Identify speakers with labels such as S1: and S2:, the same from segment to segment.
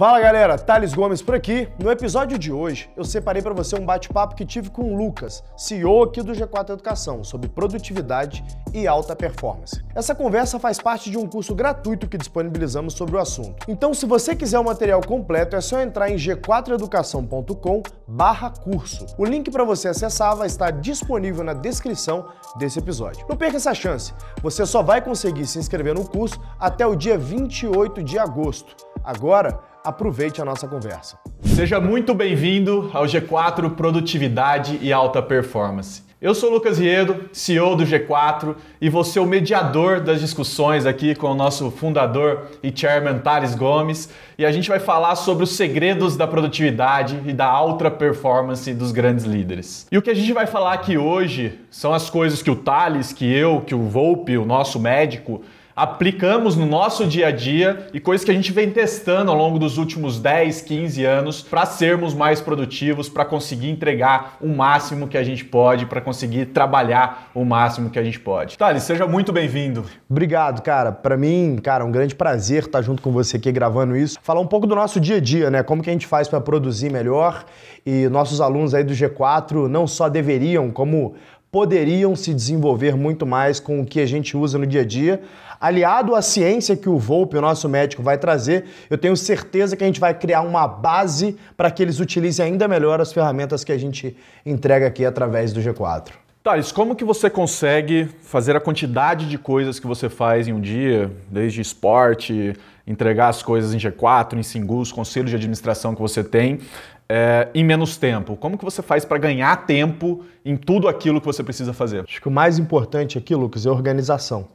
S1: Fala galera, Thales Gomes por aqui. No episódio de hoje, eu separei para você um bate-papo que tive com o Lucas, CEO aqui do G4 Educação, sobre produtividade e alta performance. Essa conversa faz parte de um curso gratuito que disponibilizamos sobre o assunto. Então, se você quiser o material completo, é só entrar em g4educação.com/curso. O link para você acessar vai estar disponível na descrição desse episódio. Não perca essa chance. Você só vai conseguir se inscrever no curso até o dia 28 de agosto. Agora, Aproveite a nossa conversa.
S2: Seja muito bem-vindo ao G4 Produtividade e Alta Performance. Eu sou Lucas Riedo, CEO do G4, e você é o mediador das discussões aqui com o nosso fundador e chairman Thales Gomes, e a gente vai falar sobre os segredos da produtividade e da alta performance dos grandes líderes. E o que a gente vai falar aqui hoje são as coisas que o Thales, que eu, que o Volpe, o nosso médico, aplicamos no nosso dia a dia e coisas que a gente vem testando ao longo dos últimos 10, 15 anos para sermos mais produtivos, para conseguir entregar o máximo que a gente pode, para conseguir trabalhar o máximo que a gente pode. Thales, seja muito bem-vindo.
S1: Obrigado, cara. Para mim, cara, um grande prazer estar junto com você aqui gravando isso. Falar um pouco do nosso dia a dia, né? Como que a gente faz para produzir melhor e nossos alunos aí do G4 não só deveriam, como poderiam se desenvolver muito mais com o que a gente usa no dia a dia. Aliado à ciência que o Volpe, o nosso médico, vai trazer, eu tenho certeza que a gente vai criar uma base para que eles utilizem ainda melhor as ferramentas que a gente entrega aqui através do G4.
S2: Thales, como que você consegue fazer a quantidade de coisas que você faz em um dia, desde esporte, entregar as coisas em G4, em Singus, conselhos de administração que você tem, é, em menos tempo? Como que você faz para ganhar tempo em tudo aquilo que você precisa fazer? Acho que o mais importante aqui, Lucas, é organização.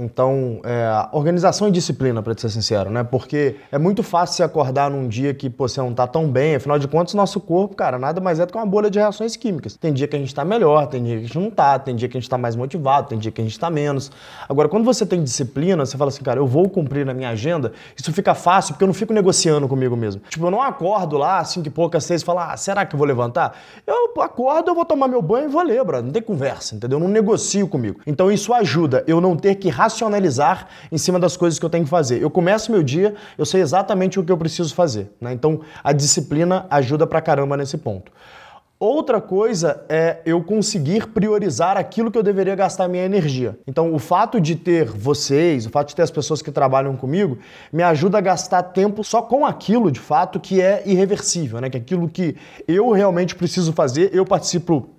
S1: Então, é, organização e disciplina, para ser sincero, né? Porque é muito fácil se acordar num dia que pô, você não tá tão bem, afinal de contas, nosso corpo, cara, nada mais é do que uma bolha de reações químicas. Tem dia que a gente tá melhor, tem dia que a gente não tá, tem dia que a gente tá mais motivado, tem dia que a gente tá menos. Agora, quando você tem disciplina, você fala assim, cara, eu vou cumprir na minha agenda, isso fica fácil porque eu não fico negociando comigo mesmo. Tipo, eu não acordo lá, cinco e poucas, seis, e falo, ah, será que eu vou levantar? Eu acordo, eu vou tomar meu banho e vou ler, brother. Não tem conversa, entendeu? Eu não negocio comigo. Então, isso ajuda eu não ter que racionalizar em cima das coisas que eu tenho que fazer. Eu começo meu dia, eu sei exatamente o que eu preciso fazer. Né? Então a disciplina ajuda pra caramba nesse ponto. Outra coisa é eu conseguir priorizar aquilo que eu deveria gastar minha energia. Então, o fato de ter vocês, o fato de ter as pessoas que trabalham comigo, me ajuda a gastar tempo só com aquilo, de fato, que é irreversível, né? Que é aquilo que eu realmente preciso fazer, eu participo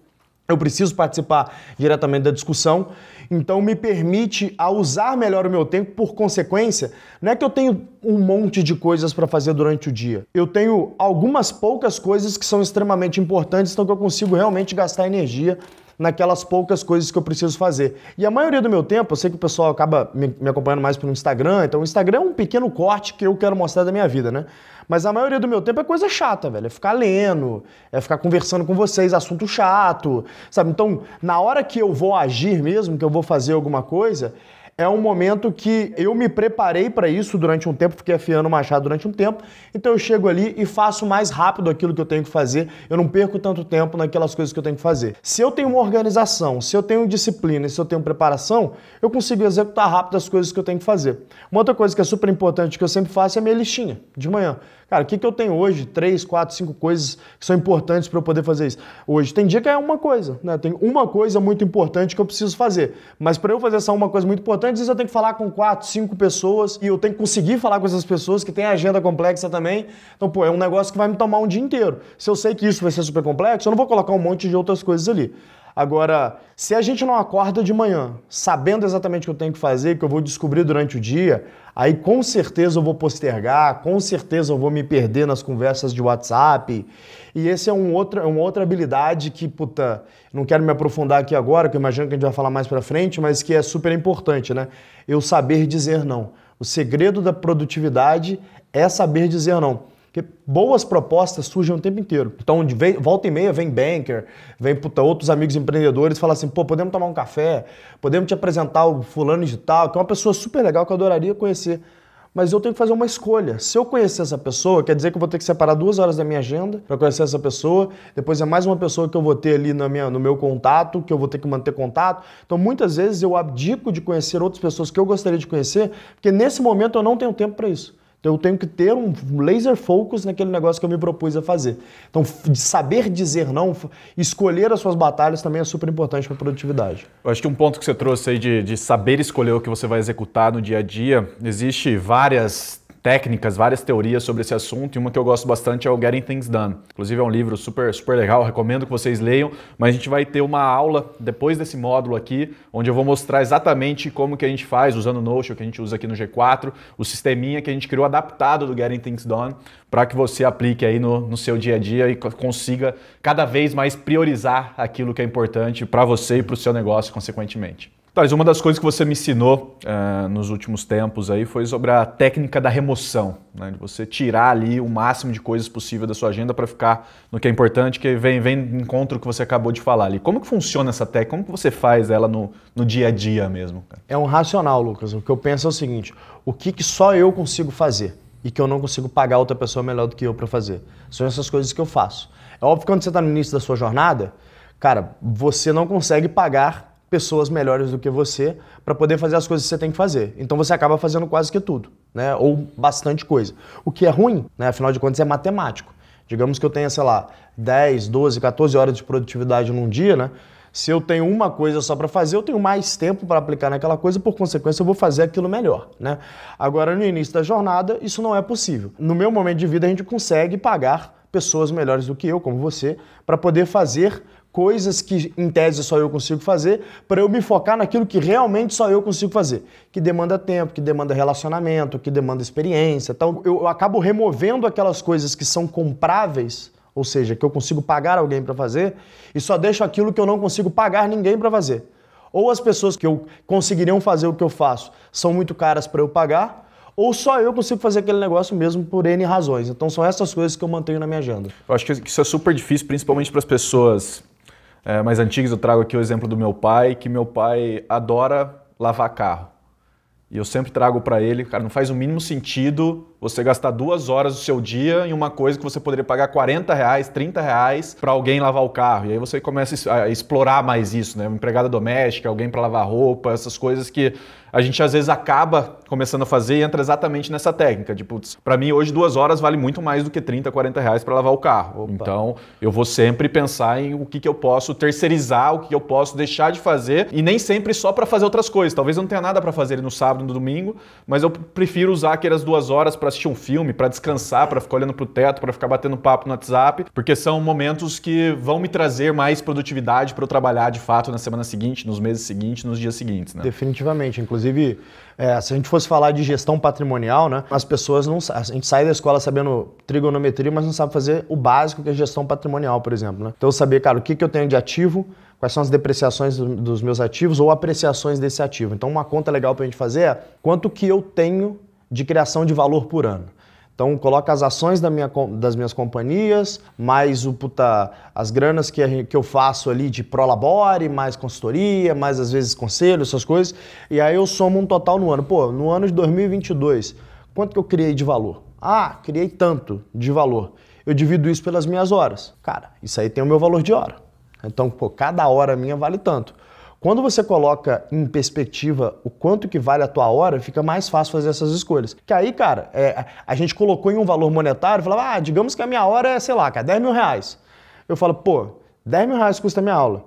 S1: eu preciso participar diretamente da discussão então me permite a usar melhor o meu tempo, por consequência, não é que eu tenho um monte de coisas para fazer durante o dia. Eu tenho algumas poucas coisas que são extremamente importantes, então que eu consigo realmente gastar energia naquelas poucas coisas que eu preciso fazer. E a maioria do meu tempo, eu sei que o pessoal acaba me, me acompanhando mais pelo Instagram, então o Instagram é um pequeno corte que eu quero mostrar da minha vida, né? Mas a maioria do meu tempo é coisa chata, velho. É ficar lendo, é ficar conversando com vocês, assunto chato, sabe? Então, na hora que eu vou agir mesmo, que eu vou fazer alguma coisa, é um momento que eu me preparei para isso durante um tempo, fiquei afiando o machado durante um tempo, então eu chego ali e faço mais rápido aquilo que eu tenho que fazer, eu não perco tanto tempo naquelas coisas que eu tenho que fazer. Se eu tenho uma organização, se eu tenho disciplina, se eu tenho preparação, eu consigo executar rápido as coisas que eu tenho que fazer. Uma outra coisa que é super importante que eu sempre faço é a minha listinha de manhã. Cara, o que, que eu tenho hoje? Três, quatro, cinco coisas que são importantes para eu poder fazer isso. Hoje tem dia que é uma coisa, né? Tem uma coisa muito importante que eu preciso fazer. Mas para eu fazer essa uma coisa muito importante, às vezes eu tenho que falar com quatro, cinco pessoas e eu tenho que conseguir falar com essas pessoas que têm agenda complexa também. Então, pô, é um negócio que vai me tomar um dia inteiro. Se eu sei que isso vai ser super complexo, eu não vou colocar um monte de outras coisas ali. Agora, se a gente não acorda de manhã, sabendo exatamente o que eu tenho que fazer, que eu vou descobrir durante o dia, aí com certeza eu vou postergar, com certeza eu vou me perder nas conversas de WhatsApp. E esse é um outro, uma outra habilidade que, puta, não quero me aprofundar aqui agora, que eu imagino que a gente vai falar mais para frente, mas que é super importante, né? Eu saber dizer não. O segredo da produtividade é saber dizer não. Porque boas propostas surgem o tempo inteiro. Então, volta e meia vem banker, vem puta, outros amigos empreendedores e fala assim: pô, podemos tomar um café, podemos te apresentar o fulano de tal, que é uma pessoa super legal que eu adoraria conhecer. Mas eu tenho que fazer uma escolha. Se eu conhecer essa pessoa, quer dizer que eu vou ter que separar duas horas da minha agenda para conhecer essa pessoa. Depois é mais uma pessoa que eu vou ter ali na minha, no meu contato, que eu vou ter que manter contato. Então muitas vezes eu abdico de conhecer outras pessoas que eu gostaria de conhecer, porque nesse momento eu não tenho tempo para isso. Então eu tenho que ter um laser focus naquele negócio que eu me propus a fazer. Então, saber dizer não, escolher as suas batalhas também é super importante para a produtividade.
S2: Eu acho que um ponto que você trouxe aí de, de saber escolher o que você vai executar no dia a dia, existe várias técnicas, várias teorias sobre esse assunto, e uma que eu gosto bastante é o Getting Things Done. Inclusive é um livro super, super legal, recomendo que vocês leiam, mas a gente vai ter uma aula depois desse módulo aqui, onde eu vou mostrar exatamente como que a gente faz, usando o Notion que a gente usa aqui no G4, o sisteminha que a gente criou adaptado do Getting Things Done, para que você aplique aí no, no seu dia a dia e consiga cada vez mais priorizar aquilo que é importante para você e para o seu negócio, consequentemente. Thales, uma das coisas que você me ensinou uh, nos últimos tempos aí foi sobre a técnica da remoção, né? de você tirar ali o máximo de coisas possível da sua agenda para ficar no que é importante, que vem, vem encontro o que você acabou de falar ali. Como que funciona essa técnica? Como que você faz ela no, no dia a dia mesmo? Cara? É um racional,
S1: Lucas. O que eu penso é o seguinte, o que, que só eu consigo fazer e que eu não consigo pagar outra pessoa melhor do que eu para fazer? São essas coisas que eu faço. É óbvio que quando você está no início da sua jornada, cara, você não consegue pagar pessoas melhores do que você para poder fazer as coisas que você tem que fazer. Então você acaba fazendo quase que tudo, né? Ou bastante coisa. O que é ruim, né? Afinal de contas, é matemático. Digamos que eu tenha, sei lá, 10, 12, 14 horas de produtividade num dia, né? Se eu tenho uma coisa só para fazer, eu tenho mais tempo para aplicar naquela coisa, por consequência, eu vou fazer aquilo melhor, né? Agora, no início da jornada, isso não é possível. No meu momento de vida, a gente consegue pagar pessoas melhores do que eu, como você, para poder fazer coisas que em tese só eu consigo fazer, para eu me focar naquilo que realmente só eu consigo fazer, que demanda tempo, que demanda relacionamento, que demanda experiência. Então eu acabo removendo aquelas coisas que são compráveis, ou seja, que eu consigo pagar alguém para fazer, e só deixo aquilo que eu não consigo pagar ninguém para fazer. Ou as pessoas que eu conseguiriam fazer o que eu faço são muito caras para eu pagar, ou só eu consigo fazer aquele negócio mesmo por N razões. Então são essas coisas que eu mantenho na minha agenda.
S2: Eu acho que isso é super difícil, principalmente para as pessoas é, mais antigos, eu trago aqui o exemplo do meu pai, que meu pai adora lavar carro. E eu sempre trago para ele, cara, não faz o mínimo sentido você gastar duas horas do seu dia em uma coisa que você poderia pagar 40 reais, 30 reais para alguém lavar o carro. E aí você começa a explorar mais isso, né? Uma empregada doméstica, alguém para lavar roupa, essas coisas que a gente às vezes acaba começando a fazer e entra exatamente nessa técnica. De, putz, para mim hoje duas horas vale muito mais do que 30, 40 reais para lavar o carro. Opa. Então eu vou sempre pensar em o que, que eu posso terceirizar, o que, que eu posso deixar de fazer e nem sempre só para fazer outras coisas. Talvez eu não tenha nada para fazer no sábado, no domingo, mas eu prefiro usar aquelas duas horas para para assistir um filme, para descansar, para ficar olhando pro teto, para ficar batendo papo no WhatsApp, porque são momentos que vão me trazer mais produtividade para eu trabalhar de fato na semana seguinte, nos meses seguintes, nos dias seguintes, né? Definitivamente. Inclusive,
S1: é, se a gente fosse falar de gestão patrimonial, né, as pessoas não. A gente sai da escola sabendo trigonometria, mas não sabe fazer o básico que é gestão patrimonial, por exemplo. Né? Então, saber, cara, o que, que eu tenho de ativo, quais são as depreciações dos meus ativos ou apreciações desse ativo. Então, uma conta legal para a gente fazer é quanto que eu tenho de criação de valor por ano. Então coloca as ações da minha, das minhas companhias, mais o puta, as granas que, a, que eu faço ali de prolabore, mais consultoria, mais às vezes conselho, essas coisas. E aí eu somo um total no ano. Pô, no ano de 2022, quanto que eu criei de valor? Ah, criei tanto de valor. Eu divido isso pelas minhas horas. Cara, isso aí tem o meu valor de hora. Então, pô, cada hora minha vale tanto. Quando você coloca em perspectiva o quanto que vale a tua hora, fica mais fácil fazer essas escolhas. Que aí, cara, é, a gente colocou em um valor monetário, falava, ah, digamos que a minha hora é, sei lá, cara, 10 mil reais. Eu falo, pô, 10 mil reais custa a minha aula.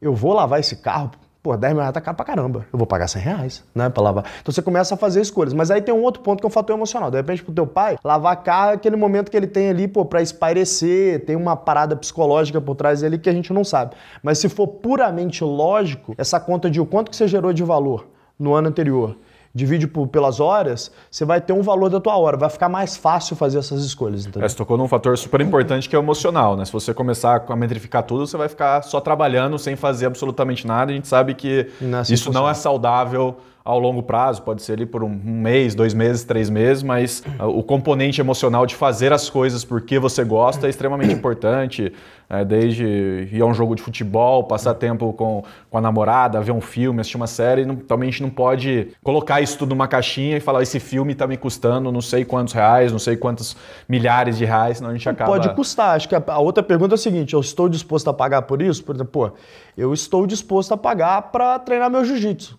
S1: Eu vou lavar esse carro Pô, 10 mil reais tá caro pra caramba. Eu vou pagar 100 reais, né? Pra lavar. Então você começa a fazer escolhas. Mas aí tem um outro ponto que é o um fator emocional. De repente, pro teu pai, lavar carro é aquele momento que ele tem ali, pô, pra espairecer, tem uma parada psicológica por trás dele que a gente não sabe. Mas se for puramente lógico, essa conta de o quanto que você gerou de valor no ano anterior divide por, pelas horas, você vai ter um valor da tua hora. Vai ficar mais fácil fazer essas escolhas,
S2: entendeu? É, você tocou num fator super importante que é emocional, né? Se você começar a metrificar tudo, você vai ficar só trabalhando sem fazer absolutamente nada. A gente sabe que não é assim isso não é saudável ao longo prazo, pode ser ali por um mês, dois meses, três meses, mas ah, o componente emocional de fazer as coisas porque você gosta é extremamente importante. É, desde ir a um jogo de futebol, passar tempo com, com a namorada, ver um filme, assistir uma série, não, também a gente não pode colocar isso tudo numa caixinha e falar: esse filme está me custando não sei quantos reais, não sei quantos milhares de reais, senão a gente acaba. Pode
S1: custar. Acho que a, a outra pergunta é a seguinte: eu estou disposto a pagar por isso? Por exemplo, pô, eu estou disposto a pagar para treinar meu jiu-jitsu.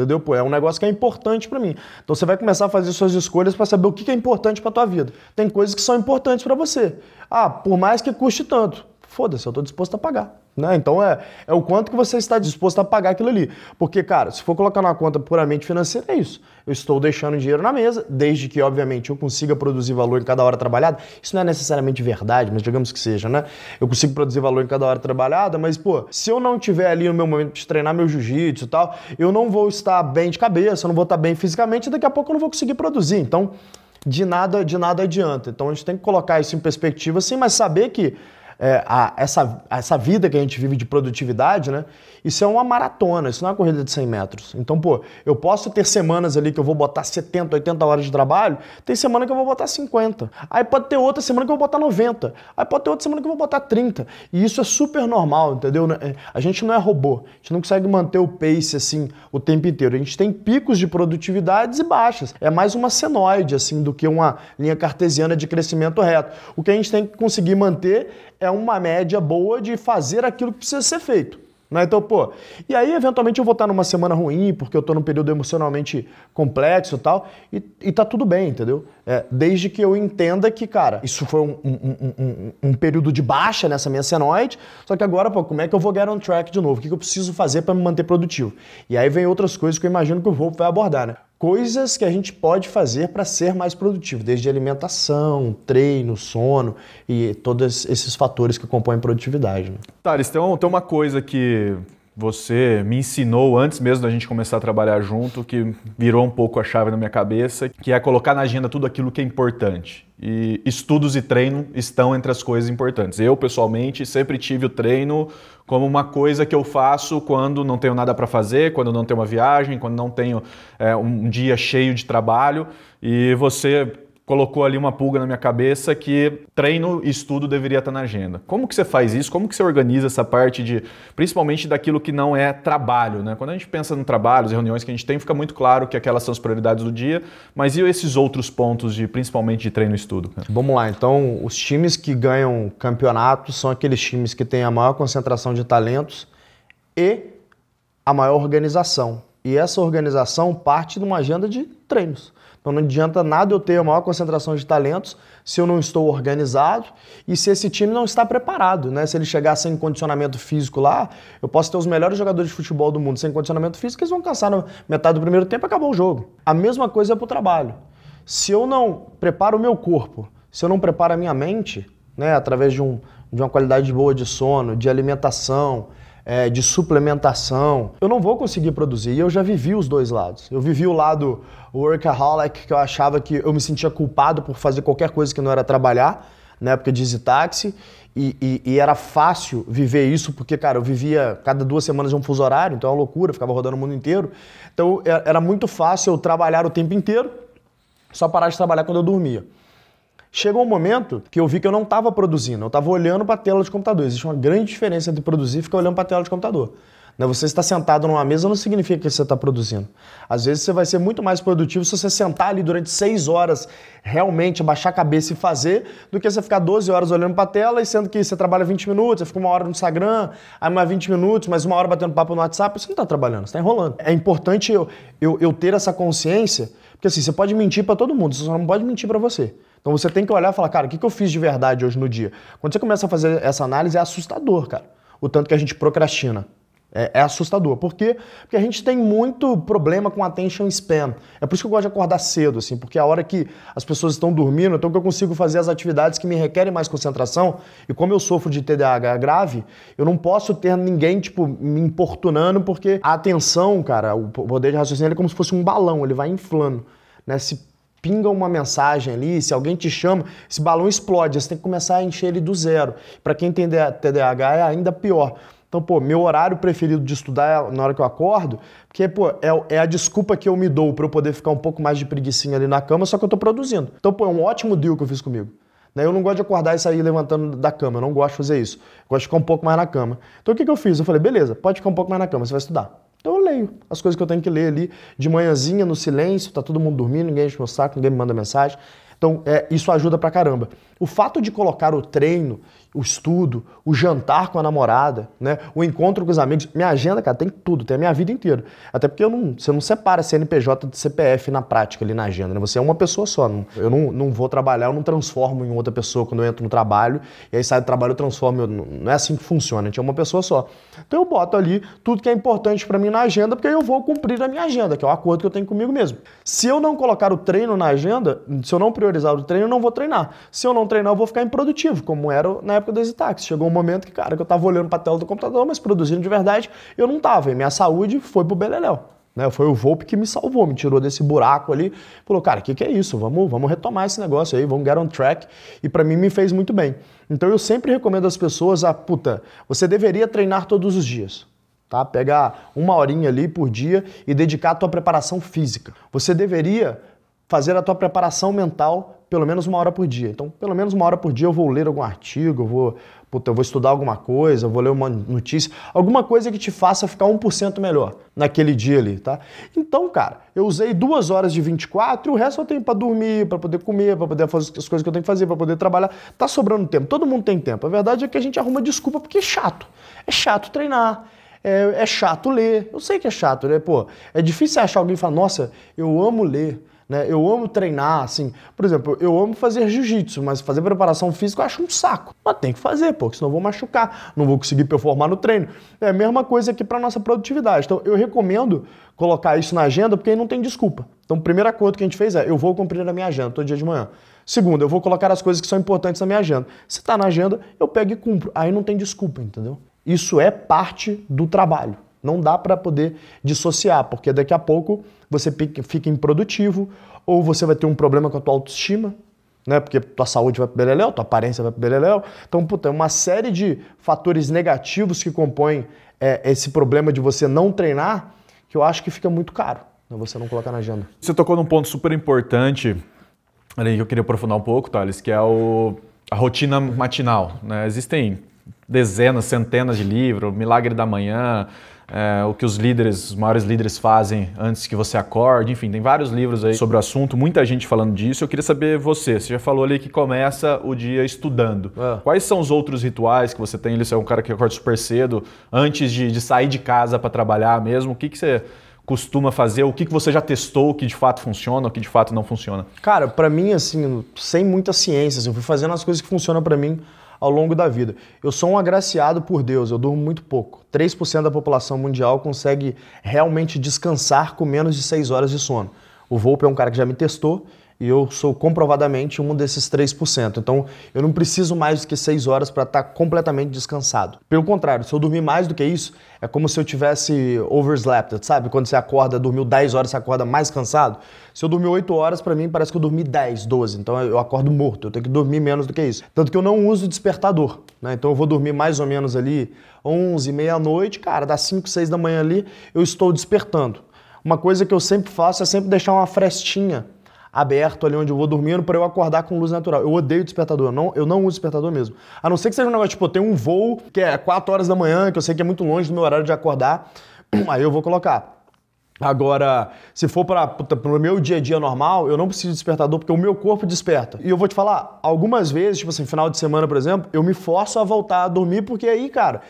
S1: Entendeu? Pô, é um negócio que é importante para mim. Então você vai começar a fazer suas escolhas para saber o que é importante para tua vida. Tem coisas que são importantes para você. Ah, por mais que custe tanto foda-se, eu estou disposto a pagar. Né? Então é, é o quanto que você está disposto a pagar aquilo ali. Porque, cara, se for colocar na conta puramente financeira, é isso. Eu estou deixando dinheiro na mesa, desde que, obviamente, eu consiga produzir valor em cada hora trabalhada. Isso não é necessariamente verdade, mas digamos que seja, né? Eu consigo produzir valor em cada hora trabalhada, mas, pô, se eu não tiver ali no meu momento de treinar meu jiu-jitsu e tal, eu não vou estar bem de cabeça, eu não vou estar bem fisicamente, e daqui a pouco eu não vou conseguir produzir. Então, de nada, de nada adianta. Então a gente tem que colocar isso em perspectiva, sim, mas saber que é, a, essa, essa vida que a gente vive de produtividade, né? Isso é uma maratona, isso não é uma corrida de 100 metros. Então, pô, eu posso ter semanas ali que eu vou botar 70, 80 horas de trabalho, tem semana que eu vou botar 50. Aí pode ter outra semana que eu vou botar 90. Aí pode ter outra semana que eu vou botar 30. E isso é super normal, entendeu? Né? É, a gente não é robô, a gente não consegue manter o pace assim o tempo inteiro. A gente tem picos de produtividades e baixas. É mais uma senoide, assim, do que uma linha cartesiana de crescimento reto. O que a gente tem que conseguir manter é é uma média boa de fazer aquilo que precisa ser feito. Né? Então, pô, e aí eventualmente eu vou estar numa semana ruim, porque eu estou num período emocionalmente complexo e tal, e, está tá tudo bem, entendeu? É, desde que eu entenda que, cara, isso foi um, um, um, um período de baixa nessa minha senoide, só que agora, pô, como é que eu vou get on track de novo? O que, que eu preciso fazer para me manter produtivo? E aí vem outras coisas que eu imagino que o Volpe vai abordar, né? coisas que a gente pode fazer para ser mais produtivo, desde alimentação, treino, sono e todos esses fatores que compõem produtividade. Né?
S2: Thales, tem uma coisa que você me ensinou antes mesmo da gente começar a trabalhar junto, que virou um pouco a chave na minha cabeça, que é colocar na agenda tudo aquilo que é importante. E estudos e treino estão entre as coisas importantes. Eu, pessoalmente, sempre tive o treino como uma coisa que eu faço quando não tenho nada para fazer, quando não tenho uma viagem, quando não tenho é, um dia cheio de trabalho. E você colocou ali uma pulga na minha cabeça que treino e estudo deveria estar na agenda. Como que você faz isso? Como que você organiza essa parte de, principalmente daquilo que não é trabalho, né? Quando a gente pensa no trabalho, as reuniões que a gente tem, fica muito claro que aquelas são as prioridades do dia, mas e esses outros pontos de, principalmente de treino e estudo? Cara? Vamos lá,
S1: então, os times que ganham campeonatos são aqueles times que têm a maior concentração de talentos e a maior organização. E essa organização parte de uma agenda de treinos. Então não adianta nada eu ter a maior concentração de talentos se eu não estou organizado e se esse time não está preparado, né? Se ele chegar sem condicionamento físico lá, eu posso ter os melhores jogadores de futebol do mundo sem condicionamento físico, eles vão cansar na metade do primeiro tempo e acabou o jogo. A mesma coisa é para o trabalho. Se eu não preparo o meu corpo, se eu não preparo a minha mente, né, através de, um, de uma qualidade boa de sono, de alimentação, é, de suplementação, eu não vou conseguir produzir. E eu já vivi os dois lados. Eu vivi o lado workaholic, que eu achava que eu me sentia culpado por fazer qualquer coisa que não era trabalhar, na época de táxi, e, e, e, era fácil viver isso, porque, cara, eu vivia cada duas semanas um fuso horário, então é uma loucura, ficava rodando o mundo inteiro. Então era muito fácil eu trabalhar o tempo inteiro, só parar de trabalhar quando eu dormia. Chegou um momento que eu vi que eu não estava produzindo, eu estava olhando para a tela de computador. Existe uma grande diferença entre produzir e ficar olhando para a tela de computador. Né? Você está sentado numa mesa não significa que você está produzindo. Às vezes você vai ser muito mais produtivo se você sentar ali durante seis horas, realmente abaixar a cabeça e fazer, do que você ficar 12 horas olhando para a tela e sendo que você trabalha 20 minutos, você fica uma hora no Instagram, aí mais 20 minutos, mais uma hora batendo papo no WhatsApp, você não está trabalhando, você está enrolando. É importante eu, eu, eu ter essa consciência, porque assim, você pode mentir para todo mundo, você só não pode mentir para você. Então você tem que olhar e falar, cara, o que, que eu fiz de verdade hoje no dia? Quando você começa a fazer essa análise, é assustador, cara, o tanto que a gente procrastina. É, é, assustador. Por quê? Porque a gente tem muito problema com attention spam. É por isso que eu gosto de acordar cedo, assim, porque a hora que as pessoas estão dormindo, então que eu consigo fazer as atividades que me requerem mais concentração. E como eu sofro de TDAH grave, eu não posso ter ninguém, tipo, me importunando, porque a atenção, cara, o poder de raciocínio é como se fosse um balão, ele vai inflando. Né? Se pinga uma mensagem ali, se alguém te chama, esse balão explode, você tem que começar a encher ele do zero. Para quem tem TDAH é ainda pior. Então, pô, meu horário preferido de estudar é na hora que eu acordo, porque, pô, é, é a desculpa que eu me dou para eu poder ficar um pouco mais de preguiçinha ali na cama, só que eu tô produzindo. Então, pô, é um ótimo deal que eu fiz comigo. Né? Eu não gosto de acordar e sair levantando da cama, eu não gosto de fazer isso. Eu gosto de ficar um pouco mais na cama. Então, o que, que eu fiz? Eu falei, beleza, pode ficar um pouco mais na cama, você vai estudar. Então eu leio as coisas que eu tenho que ler ali de manhãzinha, no silêncio, tá todo mundo dormindo, ninguém enche meu saco, ninguém me manda mensagem. Então, é, isso ajuda pra caramba. O fato de colocar o treino, o estudo, o jantar com a namorada, né, o encontro com os amigos, minha agenda, cara, tem tudo, tem a minha vida inteira. Até porque eu não, você não separa CNPJ de CPF na prática ali na agenda, né? Você é uma pessoa só. Não, eu não, não vou trabalhar, eu não transformo em outra pessoa quando eu entro no trabalho, e aí sai do trabalho eu transformo. Eu, não é assim que funciona, a gente é uma pessoa só. Então eu boto ali tudo que é importante para mim na agenda, porque eu vou cumprir a minha agenda, que é o acordo que eu tenho comigo mesmo. Se eu não colocar o treino na agenda, se eu não priorizar priorizar o treino, eu não vou treinar. Se eu não treinar, eu vou ficar improdutivo, como era na época do Exitax. Chegou um momento que, cara, que eu tava olhando pra tela do computador, mas produzindo de verdade, eu não tava. E minha saúde foi pro beleléu. Né? Foi o Volpe que me salvou, me tirou desse buraco ali. Falou, cara, o que, que é isso? Vamos, vamos retomar esse negócio aí, vamos get on track. E para mim me fez muito bem. Então eu sempre recomendo às pessoas a puta, você deveria treinar todos os dias tá? Pegar uma horinha ali por dia e dedicar a tua preparação física. Você deveria fazer a tua preparação mental pelo menos uma hora por dia. Então, pelo menos uma hora por dia eu vou ler algum artigo, eu vou, puta, eu vou estudar alguma coisa, eu vou ler uma notícia, alguma coisa que te faça ficar 1% melhor naquele dia ali, tá? Então, cara, eu usei duas horas de 24 e o resto eu tenho para dormir, para poder comer, para poder fazer as coisas que eu tenho que fazer, para poder trabalhar. Tá sobrando tempo, todo mundo tem tempo. A verdade é que a gente arruma desculpa porque é chato. É chato treinar, é, é, chato ler. Eu sei que é chato, né? Pô, é difícil achar alguém e falar, nossa, eu amo ler. Né? Eu amo treinar, assim. Por exemplo, eu amo fazer jiu-jitsu, mas fazer preparação física eu acho um saco. Mas tem que fazer, porque senão eu vou machucar, não vou conseguir performar no treino. É a mesma coisa aqui para nossa produtividade. Então, eu recomendo colocar isso na agenda, porque aí não tem desculpa. Então, o primeiro acordo que a gente fez é: eu vou cumprir a minha agenda todo dia de manhã. Segundo, eu vou colocar as coisas que são importantes na minha agenda. Se está na agenda, eu pego e cumpro. Aí não tem desculpa, entendeu? Isso é parte do trabalho. Não dá para poder dissociar, porque daqui a pouco você fica improdutivo, ou você vai ter um problema com a tua autoestima, né? Porque tua saúde vai pro beleléu, tua aparência vai pro beleléu. Então, puta, é uma série de fatores negativos que compõem é, esse problema de você não treinar, que eu acho que fica muito caro, né? Você não colocar na agenda.
S2: Você tocou num ponto super importante, ali que eu queria aprofundar um pouco, Thales, que é o, a rotina matinal, né? Existem dezenas, centenas de livros, Milagre da Manhã, é, o que os líderes, os maiores líderes fazem antes que você acorde, enfim, tem vários livros aí sobre o assunto, muita gente falando disso. Eu queria saber você, você já falou ali que começa o dia estudando. É. Quais são os outros rituais que você tem? Ele é um cara que acorda super cedo, antes de, de sair de casa para trabalhar mesmo. O que, que você costuma fazer? O que, que você já testou que de fato funciona, o que de fato não funciona?
S1: Cara, para mim, assim, sem muita ciência, assim, eu fui fazendo as coisas que funcionam para mim ao longo da vida. Eu sou um agraciado por Deus, eu durmo muito pouco. 3% da população mundial consegue realmente descansar com menos de 6 horas de sono. O Volpe é um cara que já me testou e eu sou comprovadamente um desses 3%. Então, eu não preciso mais do que 6 horas para estar tá completamente descansado. Pelo contrário, se eu dormir mais do que isso, é como se eu tivesse overslept, sabe? Quando você acorda, dormiu 10 horas, você acorda mais cansado. Se eu dormir 8 horas, para mim parece que eu dormi 10, 12. Então, eu acordo morto, eu tenho que dormir menos do que isso. Tanto que eu não uso despertador, né? Então, eu vou dormir mais ou menos ali 11, meia-noite, cara, das 5, 6 da manhã ali, eu estou despertando. Uma coisa que eu sempre faço é sempre deixar uma frestinha aberto ali onde eu vou dormindo para eu acordar com luz natural. Eu odeio despertador, não, eu não uso despertador mesmo. A não ser que seja um negócio tipo, tem um voo que é 4 horas da manhã, que eu sei que é muito longe do meu horário de acordar, aí eu vou colocar. Agora, se for para o meu dia a dia normal, eu não preciso de despertador porque o meu corpo desperta. E eu vou te falar, algumas vezes, tipo assim, final de semana, por exemplo, eu me forço a voltar a dormir porque aí, cara,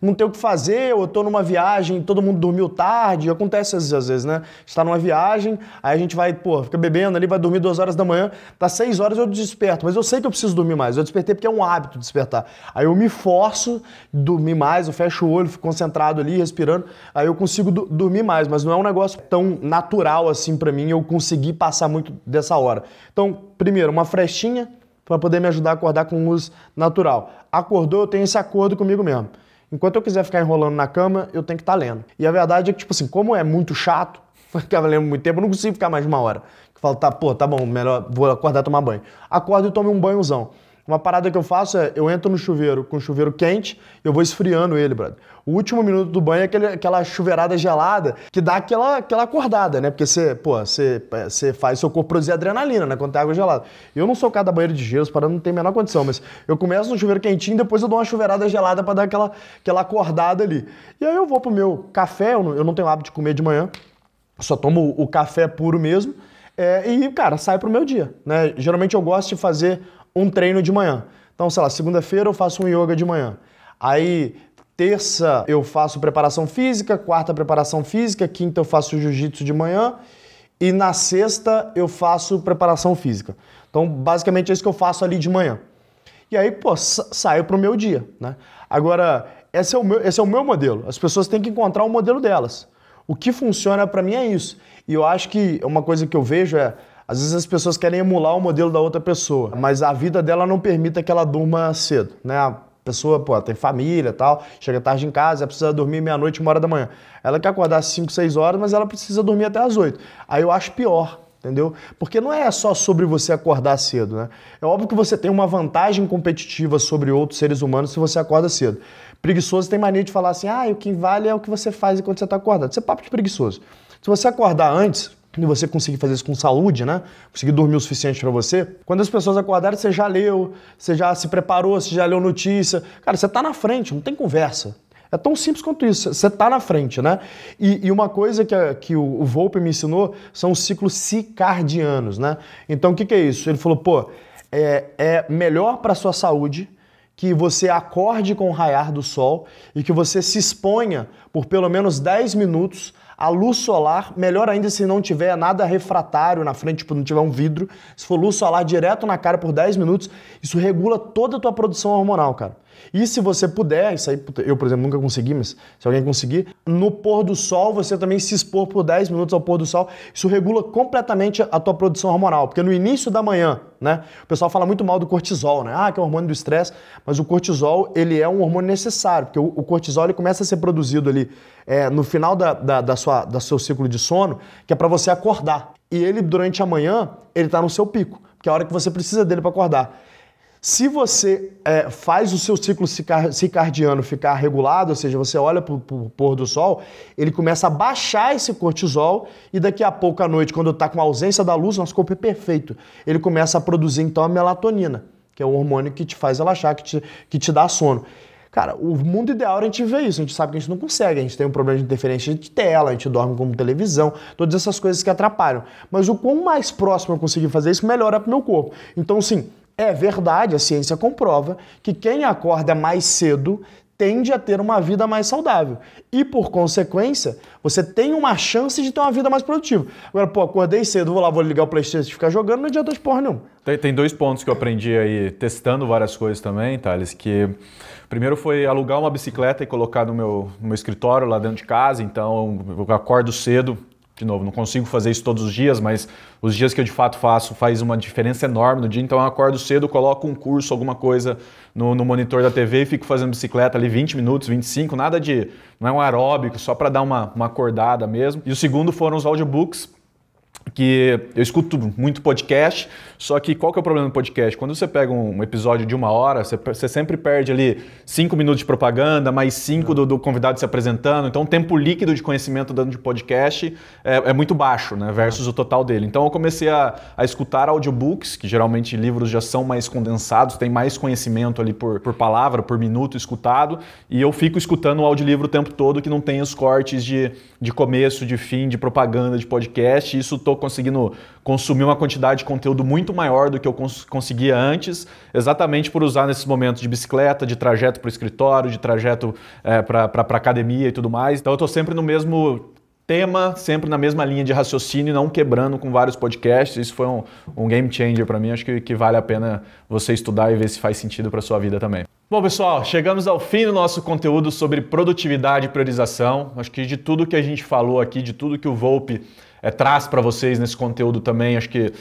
S1: não tem o que fazer, ou eu tô numa viagem, todo mundo dormiu tarde, acontece às vezes, né? está numa viagem, aí a gente vai, pô, fica bebendo ali, vai dormir duas horas da manhã, tá seis horas eu desperto, mas eu sei que eu preciso dormir mais, eu despertei porque é um hábito despertar. Aí eu me forço a dormir mais, eu fecho o olho, fico concentrado ali, respirando, aí eu consigo do dormir mais, mas não é um negócio tão natural assim para mim eu conseguir passar muito dessa hora. Então, primeiro, uma frestinha para poder me ajudar a acordar com luz natural. Acordou, eu tenho esse acordo comigo mesmo. Enquanto eu quiser ficar enrolando na cama, eu tenho que estar tá lendo. E a verdade é que, tipo assim, como é muito chato, ficava lendo muito tempo, eu não consigo ficar mais de uma hora. Eu falo, tá, pô, tá bom, melhor, vou acordar e tomar banho. Acordo e tomo um banhozão. Uma parada que eu faço é, eu entro no chuveiro com o chuveiro quente, eu vou esfriando ele, brother. O último minuto do banho é aquele, aquela chuveirada gelada que dá aquela, aquela acordada, né? Porque você, pô, você, é, você faz seu corpo produzir adrenalina, né? Quando tem água gelada. Eu não sou o cara da banheiro de gelo, para não tem a menor condição, mas eu começo no chuveiro quentinho, depois eu dou uma chuveirada gelada para dar aquela, aquela acordada ali. E aí eu vou pro meu café, eu não, eu não tenho hábito de comer de manhã, só tomo o café puro mesmo. É, e, cara, sai pro meu dia, né? Geralmente eu gosto de fazer um treino de manhã. Então, sei lá, segunda-feira eu faço um yoga de manhã. Aí, terça eu faço preparação física, quarta preparação física, quinta eu faço jiu-jitsu de manhã e na sexta eu faço preparação física. Então, basicamente é isso que eu faço ali de manhã. E aí, pô, saio pro meu dia, né? Agora, esse é o meu, esse é o meu modelo. As pessoas têm que encontrar o modelo delas. O que funciona para mim é isso. E eu acho que uma coisa que eu vejo é às vezes as pessoas querem emular o modelo da outra pessoa, mas a vida dela não permita que ela durma cedo, né? A pessoa, pô, tem família tal, chega tarde em casa, precisa dormir meia-noite, uma hora da manhã. Ela quer acordar às 5, 6 horas, mas ela precisa dormir até às 8. Aí eu acho pior, entendeu? Porque não é só sobre você acordar cedo, né? É óbvio que você tem uma vantagem competitiva sobre outros seres humanos se você acorda cedo. Preguiçoso tem mania de falar assim, ah, o que vale é o que você faz enquanto você está acordado. Isso é papo de preguiçoso. Se você acordar antes, e você conseguir fazer isso com saúde, né? Conseguir dormir o suficiente para você. Quando as pessoas acordarem, você já leu, você já se preparou, você já leu notícia. Cara, você tá na frente, não tem conversa. É tão simples quanto isso. Você está na frente, né? E, e uma coisa que, a, que o, Volpe me ensinou são os ciclos circadianos, né? Então, o que, que, é isso? Ele falou, pô, é, é melhor para sua saúde que você acorde com o raiar do sol e que você se exponha por pelo menos 10 minutos a luz solar, melhor ainda se não tiver nada refratário na frente, tipo, não tiver um vidro. Se for luz solar direto na cara por 10 minutos, isso regula toda a tua produção hormonal, cara. E se você puder, isso aí, eu, por exemplo, nunca consegui, mas se alguém conseguir, no pôr do sol você também se expor por 10 minutos ao pôr do sol. Isso regula completamente a tua produção hormonal, porque no início da manhã, né, o pessoal fala muito mal do cortisol, né? Ah, que é o hormônio do estresse, mas o cortisol, ele é um hormônio necessário, porque o, o cortisol ele começa a ser produzido ali é, no final da, da, da sua, da seu ciclo de sono, que é para você acordar. E ele, durante a manhã, ele está no seu pico, que é a hora que você precisa dele para acordar. Se você é, faz o seu ciclo circadiano ficar regulado, ou seja, você olha para o pôr do sol, ele começa a baixar esse cortisol e daqui a pouco à noite, quando está com ausência da luz, nosso corpo é perfeito. Ele começa a produzir então a melatonina, que é o hormônio que te faz relaxar, que te, que te dá sono. Cara, o mundo ideal a gente vê isso. A gente sabe que a gente não consegue. A gente tem um problema de interferência de tela, a gente dorme com televisão, todas essas coisas que atrapalham. Mas o quanto mais próximo eu conseguir fazer isso, melhor é para o meu corpo. Então, sim, é verdade, a ciência comprova que quem acorda mais cedo tende a ter uma vida mais saudável. E por consequência, você tem uma chance de ter uma vida mais produtiva. Agora, pô, acordei cedo, vou lá, vou ligar o Playstation e ficar jogando, não adianta de porra nenhuma.
S2: Tem, tem dois pontos que eu aprendi aí, testando várias coisas também, Thales, que primeiro foi alugar uma bicicleta e colocar no meu, no meu escritório lá dentro de casa, então eu acordo cedo, de novo, não consigo fazer isso todos os dias, mas os dias que eu de fato faço faz uma diferença enorme no dia. Então eu acordo cedo, coloco um curso, alguma coisa no, no monitor da TV e fico fazendo bicicleta ali 20 minutos, 25, nada de. Não é um aeróbico, só para dar uma, uma acordada mesmo. E o segundo foram os audiobooks que eu escuto muito podcast, só que qual que é o problema do podcast? Quando você pega um episódio de uma hora, você, você sempre perde ali cinco minutos de propaganda, mais cinco do, do, convidado se apresentando. Então, o tempo líquido de conhecimento dando de podcast é, é muito baixo, né? Versus o total dele. Então, eu comecei a, a, escutar audiobooks, que geralmente livros já são mais condensados, tem mais conhecimento ali por, por palavra, por minuto escutado. E eu fico escutando o audiolivro o tempo todo, que não tem os cortes de, de começo, de fim, de propaganda, de podcast. E isso tô conseguindo consumir uma quantidade de conteúdo muito maior do que eu cons conseguia antes, exatamente por usar nesses momentos de bicicleta, de trajeto para o escritório, de trajeto é, eh, para academia e tudo mais. Então eu estou sempre no mesmo tema, sempre na mesma linha de raciocínio, não quebrando com vários podcasts. Isso foi um, um game changer para mim. Acho que, que, vale a pena você estudar e ver se faz sentido para sua vida também. Bom, pessoal, chegamos ao fim do nosso conteúdo sobre produtividade e priorização. Acho que de tudo que a gente falou aqui, de tudo que o Volpe é, traz para vocês nesse conteúdo também. Acho que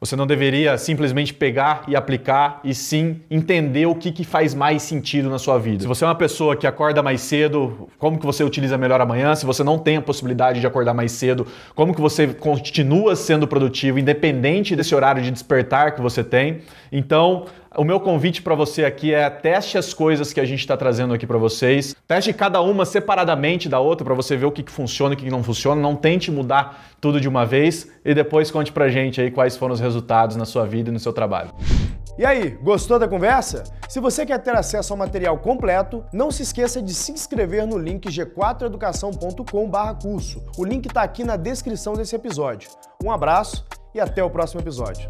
S2: você não deveria simplesmente pegar e aplicar, e sim entender o que, que faz mais sentido na sua vida. Se você é uma pessoa que acorda mais cedo, como que você utiliza melhor amanhã? Se você não tem a possibilidade de acordar mais cedo, como que você continua sendo produtivo, independente desse horário de despertar que você tem? Então, o meu convite para você aqui é teste as coisas que a gente está trazendo aqui para vocês. Teste cada uma separadamente da outra para você ver o que, que funciona e o que, que não funciona. Não tente mudar tudo de uma vez e depois conte para gente aí quais foram os resultados na sua vida e no seu trabalho. E aí, gostou da
S1: conversa? Se você quer ter acesso ao material completo, não se esqueça de se inscrever no link g4educação.com/curso. O link está aqui na descrição desse episódio. Um abraço e até o próximo episódio.